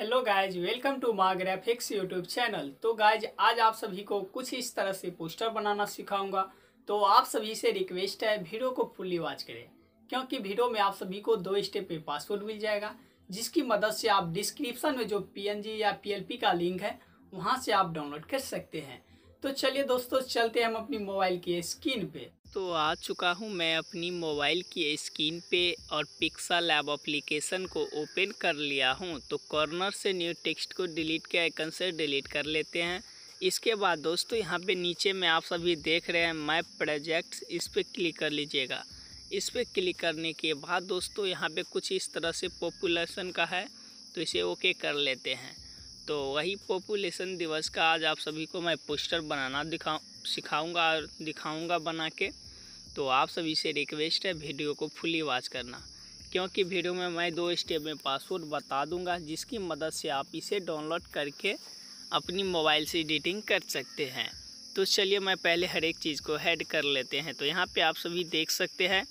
hello guys welcome to माँ graphics YouTube channel तो guys आज आप सभी को कुछ इस तरह से पोस्टर बनाना सिखाऊंगा तो आप सभी से रिक्वेस्ट है वीडियो को फुल्ली वॉच करें क्योंकि वीडियो में आप सभी को दो स्टेप पे पासवर्ड मिल जाएगा जिसकी मदद से आप डिस्क्रिप्शन में जो पीएनजी या पीएलपी का लिंक है वहाँ से आप डाउनलोड कर सकते हैं तो चलिए दोस्तों चलते हैं हम अपनी मोबाइल की स्क्रीन पर तो आ चुका हूँ मैं अपनी मोबाइल की स्क्रीन पे और पिक्सा लैब अप्लीकेशन को ओपन कर लिया हूँ तो कॉर्नर से न्यू टेक्स्ट को डिलीट के आइकन से डिलीट कर लेते हैं इसके बाद दोस्तों यहाँ पे नीचे में आप सभी देख रहे हैं मैप प्रोजेक्ट्स इस पर क्लिक कर लीजिएगा इस पर क्लिक करने के बाद दोस्तों यहाँ पर कुछ इस तरह से पॉपुलेशन का है तो इसे ओके कर लेते हैं तो वही पॉपुलेशन दिवस का आज आप सभी को मैं पोस्टर बनाना दिखाऊँ सिखाऊंगा और दिखाऊंगा बना के तो आप सभी से रिक्वेस्ट है वीडियो को फुली वॉच करना क्योंकि वीडियो में मैं दो स्टेप में पासवर्ड बता दूंगा जिसकी मदद से आप इसे डाउनलोड करके अपनी मोबाइल से एडिटिंग कर सकते हैं तो चलिए मैं पहले हर एक चीज़ को हेड कर लेते हैं तो यहाँ पे आप सभी देख सकते हैं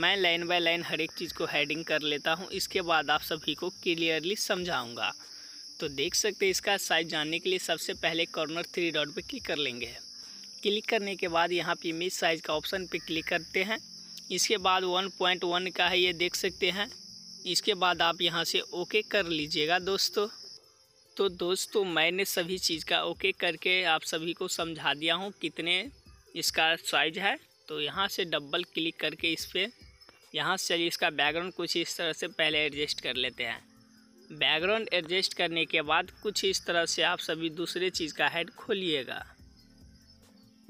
मैं लाइन बाय लाइन हर एक चीज़ को हेडिंग कर लेता हूँ इसके बाद आप सभी को क्लियरली समझाऊँगा तो देख सकते हैं इसका साइज़ जानने के लिए सबसे पहले कॉर्नर थ्री डॉट पर क्लिक कर लेंगे क्लिक करने के बाद यहाँ पे मिस साइज़ का ऑप्शन पे क्लिक करते हैं इसके बाद 1.1 का है ये देख सकते हैं इसके बाद आप यहाँ से ओके कर लीजिएगा दोस्तों तो दोस्तों मैंने सभी चीज़ का ओके करके आप सभी को समझा दिया हूँ कितने इसका साइज है तो यहाँ से डबल क्लिक करके इस पर यहाँ से इसका बैकग्राउंड कुछ इस तरह से पहले एडजस्ट कर लेते हैं बैकग्राउंड एडजस्ट करने के बाद कुछ इस तरह से आप सभी दूसरे चीज़ का हेड खोलिएगा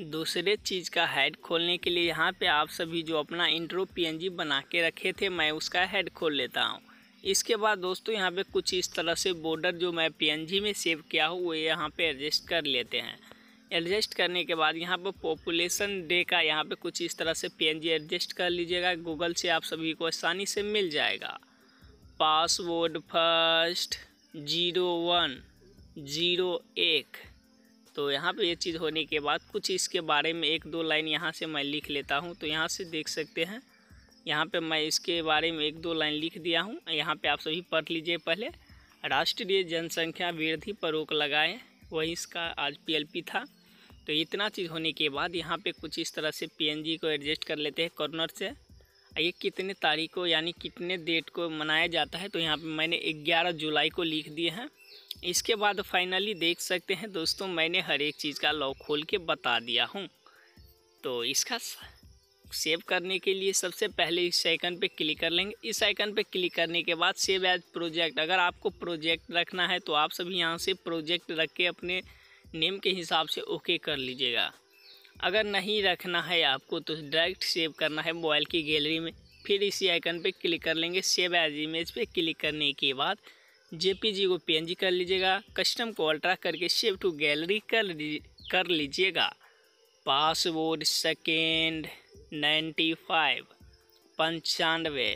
दूसरे चीज़ का हेड खोलने के लिए यहाँ पे आप सभी जो अपना इंट्रो पीएनजी बना के रखे थे मैं उसका हेड खोल लेता हूँ इसके बाद दोस्तों यहाँ पे कुछ इस तरह से बॉर्डर जो मैं पीएनजी में सेव किया हूँ वो यहाँ पे एडजस्ट कर लेते हैं एडजस्ट करने के बाद यहाँ पर पॉपुलेशन डे का यहाँ पे कुछ इस तरह से पीएनजी एडजस्ट कर लीजिएगा गूगल से आप सभी को आसानी से मिल जाएगा password first zero one zero एक तो यहाँ पे ये चीज़ होने के बाद कुछ इसके बारे में एक दो लाइन यहाँ से मैं लिख लेता हूँ तो यहाँ से देख सकते हैं यहाँ पे मैं इसके बारे में एक दो लाइन लिख दिया हूँ यहाँ पे आप सभी पढ़ लीजिए पहले राष्ट्रीय जनसंख्या वृद्धि पर रोक लगाए वही इसका आज पी था तो इतना चीज़ होने के बाद यहाँ पर कुछ इस तरह से पी को एडजस्ट कर लेते हैं कॉर्नर से ये कितने तारीख को यानी कितने डेट को मनाया जाता है तो यहाँ पर मैंने ग्यारह जुलाई को लिख दिए हैं इसके बाद फाइनली देख सकते हैं दोस्तों मैंने हर एक चीज़ का लॉक खोल के बता दिया हूँ तो इसका सेव करने के लिए सबसे पहले इस आइकन पे क्लिक कर लेंगे इस आइकन पे क्लिक करने के बाद सेव एज प्रोजेक्ट अगर आपको प्रोजेक्ट रखना है तो आप सभी यहाँ से प्रोजेक्ट रख के अपने नेम के हिसाब से ओके कर लीजिएगा अगर नहीं रखना है आपको तो डायरेक्ट सेव करना है मोबाइल की गैलरी में फिर इसी आइकन पे क्लिक कर लेंगे सेव एज इमेज पे क्लिक करने के बाद जेपीजी को पीएनजी कर लीजिएगा कस्टम को अल्ट्रा करके सेव टू गैलरी कर कर लीजिएगा पासवर्ड सेकेंड नाइन्टी फाइव पंचानवे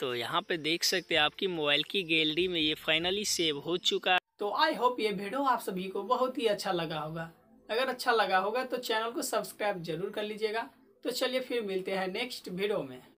तो यहाँ पे देख सकते हैं आपकी मोबाइल की गैलरी में ये फाइनली सेव हो चुका है तो आई होप ये वीडियो आप सभी को बहुत ही अच्छा लगा होगा अगर अच्छा लगा होगा तो चैनल को सब्सक्राइब जरूर कर लीजिएगा तो चलिए फिर मिलते हैं नेक्स्ट वीडियो में